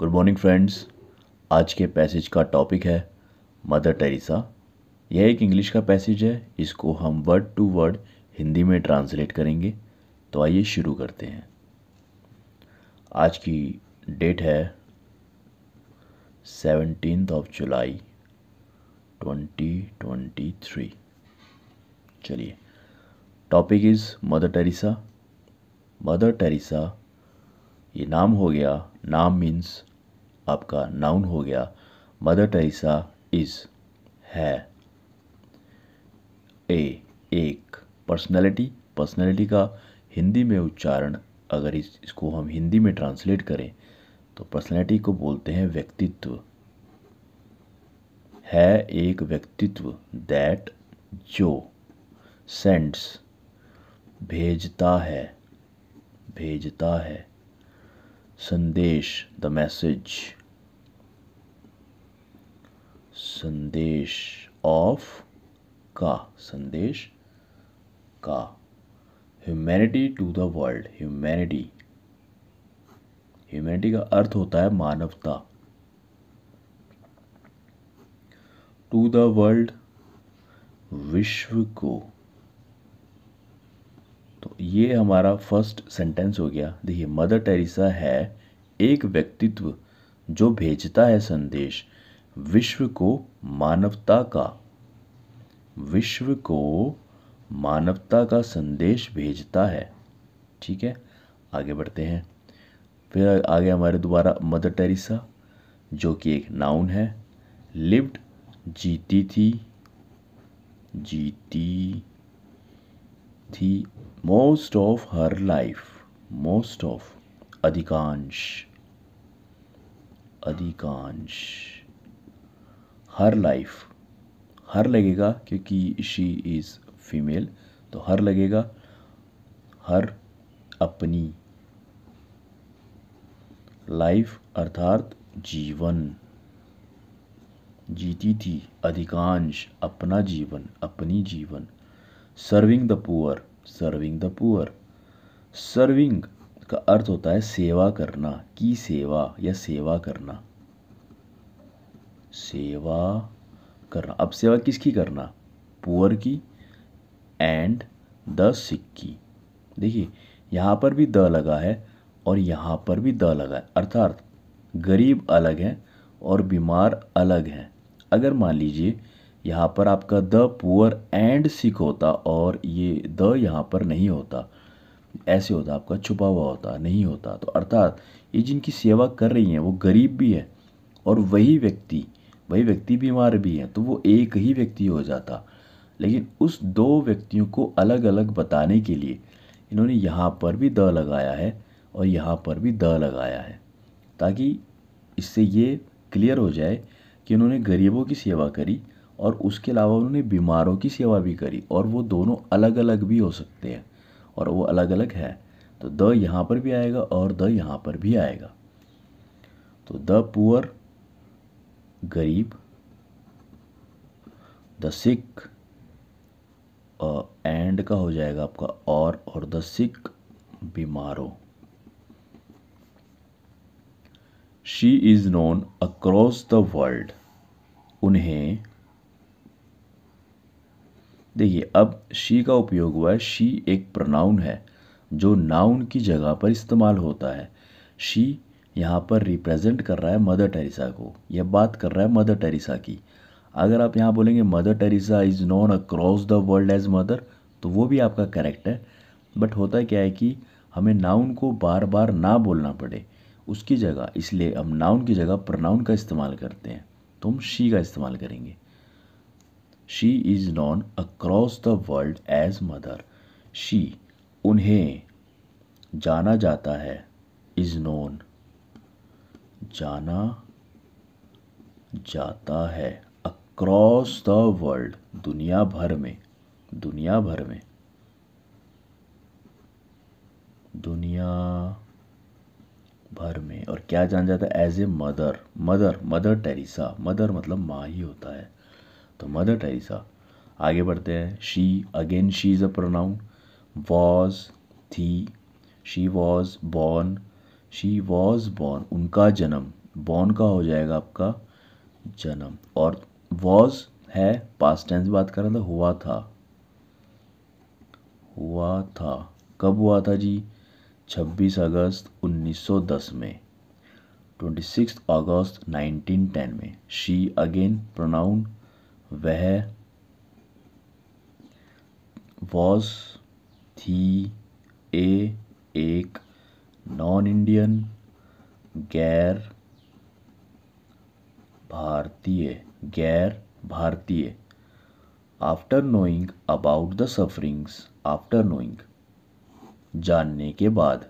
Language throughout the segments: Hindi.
गुड मॉर्निंग फ्रेंड्स आज के पैसेज का टॉपिक है मदर टेरेसा यह एक इंग्लिश का पैसेज है इसको हम वर्ड टू वर्ड हिंदी में ट्रांसलेट करेंगे तो आइए शुरू करते हैं आज की डेट है seventeen of July twenty twenty three चलिए topic is Mother Teresa Mother Teresa ये नाम हो गया नाम मीन्स आपका नाउन हो गया मदर टेरेसा इज़ है ए एक पर्सनैलिटी पर्सनैलिटी का हिंदी में उच्चारण अगर इस इसको हम हिंदी में ट्रांसलेट करें तो पर्सनैलिटी को बोलते हैं व्यक्तित्व है एक व्यक्तित्व दैट जो सेंड्स भेजता है भेजता है संदेश द मैसेज संदेश ऑफ का संदेश का humanity to the world humanity humanity का अर्थ होता है मानवता टू द वर्ल्ड विश्व को तो ये हमारा फर्स्ट सेंटेंस हो गया देखिए मदर टेरेसा है एक व्यक्तित्व जो भेजता है संदेश विश्व को मानवता का विश्व को मानवता का संदेश भेजता है ठीक है आगे बढ़ते हैं फिर आगे हमारे दोबारा मदर टेरेसा जो कि एक नाउन है लिव्ड जीती थी जीती थी most of her life most of अधिकांश अधिकांश हर लाइफ हर लगेगा क्योंकि शी इज़ फीमेल तो हर लगेगा हर अपनी लाइफ अर्थात जीवन जीती थी अधिकांश अपना जीवन अपनी जीवन serving the poor serving the poor serving का अर्थ होता है सेवा करना की सेवा या सेवा करना सेवा करना अब सेवा किसकी करना पुअर की एंड द सिक की देखिए यहाँ पर भी द लगा है और यहाँ पर भी द लगा है अर्थात गरीब अलग है और बीमार अलग है अगर मान लीजिए यहाँ पर आपका द पुअर एंड सिक होता और ये द यहाँ पर नहीं होता ऐसे होता आपका छुपा हुआ होता नहीं होता तो अर्थात ये जिनकी सेवा कर रही हैं वो गरीब भी है और वही व्यक्ति वही व्यक्ति बीमार भी है तो वो एक ही व्यक्ति हो जाता लेकिन उस दो व्यक्तियों को अलग अलग बताने के लिए इन्होंने यहाँ पर भी द लगाया है और यहाँ पर भी द लगाया है ताकि इससे ये क्लियर हो जाए कि उन्होंने गरीबों की सेवा करी और उसके अलावा उन्होंने बीमारों की सेवा भी करी और वो दोनों अलग अलग भी हो सकते हैं और वो अलग अलग है तो द यहाँ पर भी आएगा और द यहाँ पर भी आएगा तो द पुअर गरीब द सिख एंड का हो जाएगा आपका और और द सिख बीमारो she is known across the world उन्हें देखिए अब शी का उपयोग हुआ है शी एक प्रोनाउन है जो नाउन की जगह पर इस्तेमाल होता है शी यहाँ पर रिप्रेजेंट कर रहा है मदर टेरेसा को यह बात कर रहा है मदर टेरेसा की अगर आप यहाँ बोलेंगे Mother Teresa is known across the world as mother तो वो भी आपका करेक्ट है बट होता क्या है कि हमें नाउन को बार बार ना बोलना पड़े उसकी जगह इसलिए हम नाउन की जगह प्रनाउन का इस्तेमाल करते हैं तो हम शी का इस्तेमाल करेंगे she is known across the world as mother she उन्हें जाना जाता है इज़ नोन जाना जाता है अक्रॉस द वर्ल्ड दुनिया भर में दुनिया भर में दुनिया भर में और क्या जाना जाता है as a mother mother mother Teresa mother मतलब माँ ही होता है तो मदर टेरिसा आगे बढ़ते हैं she again she is a pronoun was थी she was born she was born उनका जन्म बॉर्न का हो जाएगा आपका जन्म और वॉज है पास्ट टेंस बात कर रहा था हुआ था हुआ था कब हुआ था जी 26 अगस्त 1910 में 26 अगस्त 1910 में शी अगेन प्रोनाउन वह वॉज थी ए एक नॉन इंडियन गैर भारतीय गैर भारतीय after knowing about the sufferings after knowing जानने के बाद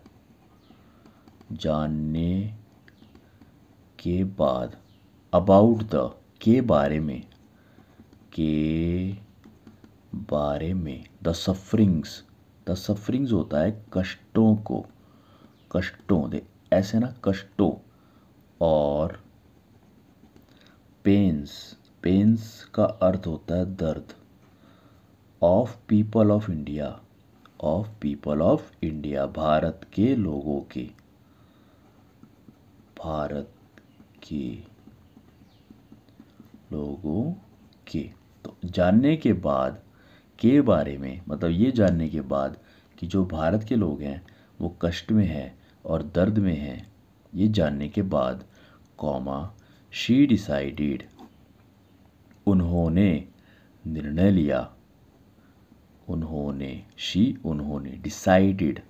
जानने के बाद अबाउट द के बारे में के बारे में द सफरिंग्स द सफरिंग्स होता है कष्टों को कष्टों दे ऐसे ना कष्टों और पेंस पेंस का अर्थ होता है दर्द of people of India of people of India भारत के लोगों के भारत के लोगों के तो जानने के बाद के बारे में मतलब ये जानने के बाद कि जो भारत के लोग हैं वो कष्ट में है और दर्द में है ये जानने के बाद कॉमा शी डिसाइडेड उन्होंने निर्णय लिया उन्होंने शी उन्होंने डिसाइडेड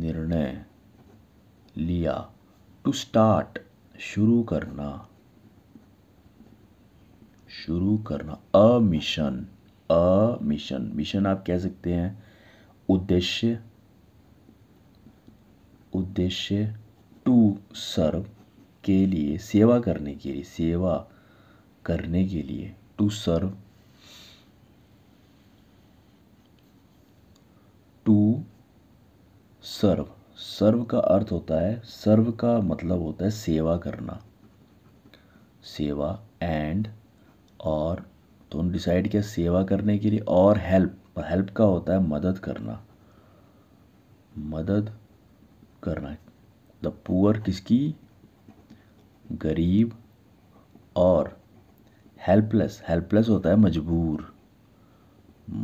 निर्णय लिया टू स्टार्ट शुरू करना शुरू करना a mission a mission mission आप कह सकते हैं उद्देश्य उद्देश्य टू सर्व के लिए सेवा करने के लिए सेवा करने के लिए टू सर्व टू सर्व सर्व का अर्थ होता है सर्व का मतलब होता है सेवा करना सेवा एंड और तो डिसाइड किया सेवा करने के लिए और हेल्प हेल्प का होता है मदद करना मदद कर रहा है द पुअर किसकी गरीब और हेल्पलेस हेल्पलेस होता है मजबूर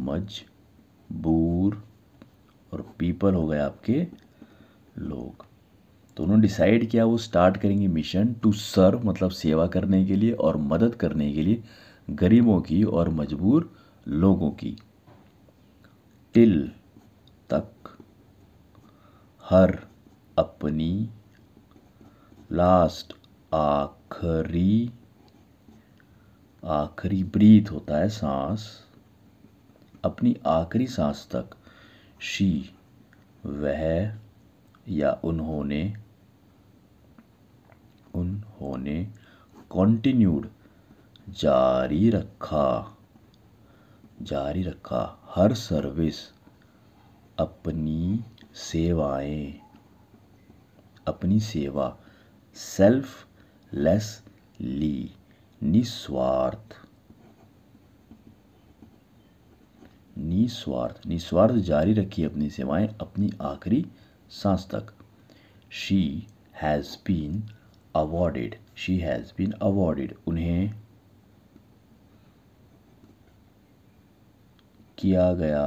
मजबूर और पीपल हो गए आपके लोग तो उन्होंने डिसाइड किया वो स्टार्ट करेंगे मिशन टू सर्व मतलब सेवा करने के लिए और मदद करने के लिए गरीबों की और मजबूर लोगों की टिल तक हर अपनी लास्ट आखरी आखिरी ब्रीथ होता है सांस अपनी आखिरी सांस तक शी वह या उन्होंने उन्होंने कॉन्टिन्यूड जारी रखा जारी रखा हर सर्विस अपनी सेवाएं अपनी सेवा सेल्फ लेस ली निस्वार्थ निस्वार्थ निस्वार्थ जारी रखी अपनी सेवाएं अपनी आखिरी सांस तक she has been awarded she has been awarded उन्हें किया गया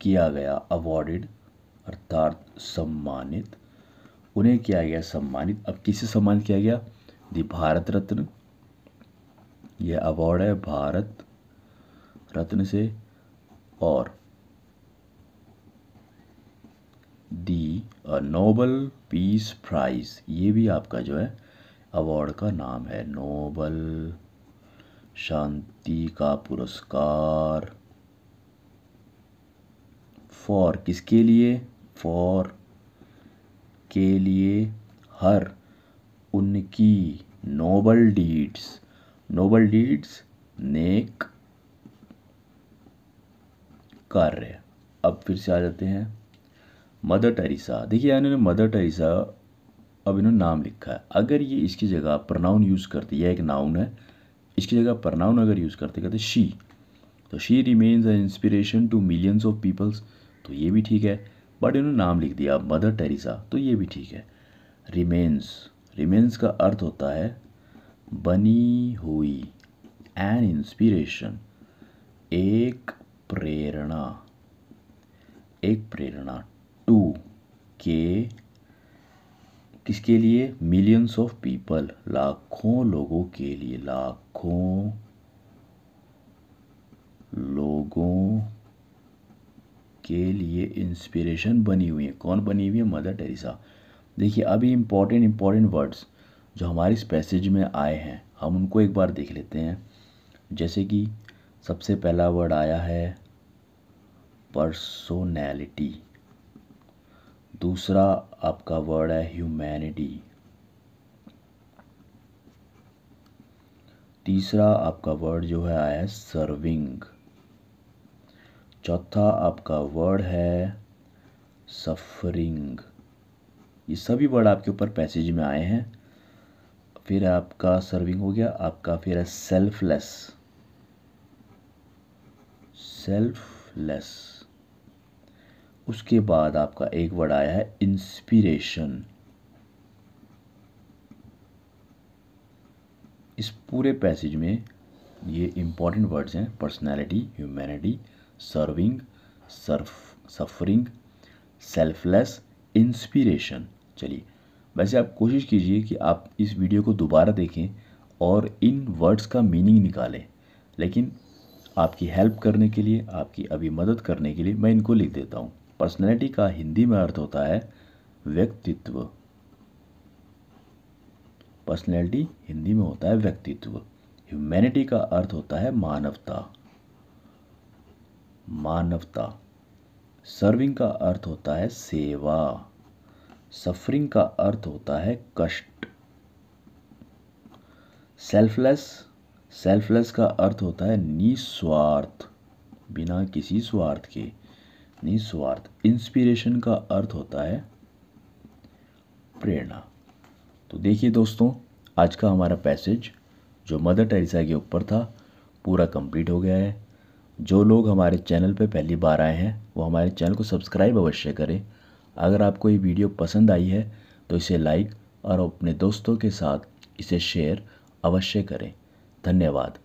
किया गया अवॉर्डेड अर्थात सम्मानित उन्हें किया गया सम्मानित अब किसे सम्मानित किया गया दी भारत रत्न यह अवार्ड है भारत रत्न से और दी नोबल पीस प्राइज ये भी आपका जो है अवार्ड का नाम है नोबल शांति का पुरस्कार फॉर किसके लिए फॉर के लिए हर उनकी नोबल डीड्स नोबल डीड्स नेक कार्य अब फिर से आ जाते हैं मदर टेरेसा देखिए इन्होंने मदर टेरेसा अब इन्होंने नाम लिखा है अगर ये इसकी जगह प्रनाउन यूज़ करते यह एक नाउन है इसकी जगह प्रनाउन अगर यूज़ करते कहते शी तो she remains a inspiration to millions of peoples तो ये भी ठीक है बट इन्होंने नाम लिख दिया मदर टेरेसा तो ये भी ठीक है रिमेन्स रिमेन्स का अर्थ होता है बनी हुई एन इंस्पिरेशन एक प्रेरणा एक प्रेरणा टू के किसके लिए मिलियंस ऑफ पीपल लाखों लोगों के लिए लाखों लोगों के लिए इंस्पिरेशन बनी हुई है कौन बनी हुई है मदर टेरेसा देखिए अभी इम्पॉर्टेंट इम्पॉर्टेंट वर्ड्स जो हमारे इस पैसेज में आए हैं हम उनको एक बार देख लेते हैं जैसे कि सबसे पहला वर्ड आया है पर्सोनैलिटी दूसरा आपका वर्ड है ह्यूमैनिटी तीसरा आपका वर्ड जो है आया है सर्विंग चौथा आपका वर्ड है सफरिंग ये सभी वर्ड आपके ऊपर पैसेज में आए हैं फिर आपका सर्विंग हो गया आपका फिर है सेल्फलेस सेल्फलेस उसके बाद आपका एक वर्ड आया है इंस्पिरेशन इस पूरे पैसेज में ये इंपॉर्टेंट वर्ड्स हैं personality humanity serving surf suffering selfless inspiration चलिए वैसे आप कोशिश कीजिए कि आप इस वीडियो को दोबारा देखें और इन वर्ड्स का मीनिंग निकालें लेकिन आपकी हेल्प करने के लिए आपकी अभी मदद करने के लिए मैं इनको लिख देता हूँ पर्सनैलिटी का हिंदी में अर्थ होता है व्यक्तित्व पर्सनैलिटी हिंदी में होता है व्यक्तित्व ह्यूमैनिटी का अर्थ होता है मानवता मानवता सर्विंग का अर्थ होता है सेवा सफरिंग का अर्थ होता है कष्ट सेल्फलेस सेल्फलेस का अर्थ होता है निस्वार्थ बिना किसी स्वार्थ के निस्वार्थ इंस्पिरेशन का अर्थ होता है प्रेरणा तो देखिए दोस्तों आज का हमारा पैसेज जो मदर टेरेसा के ऊपर था पूरा कंप्लीट हो गया है जो लोग हमारे चैनल पर पहली बार आए हैं वो हमारे चैनल को सब्सक्राइब अवश्य करें अगर आपको ये वीडियो पसंद आई है तो इसे लाइक और अपने दोस्तों के साथ इसे शेयर अवश्य करें धन्यवाद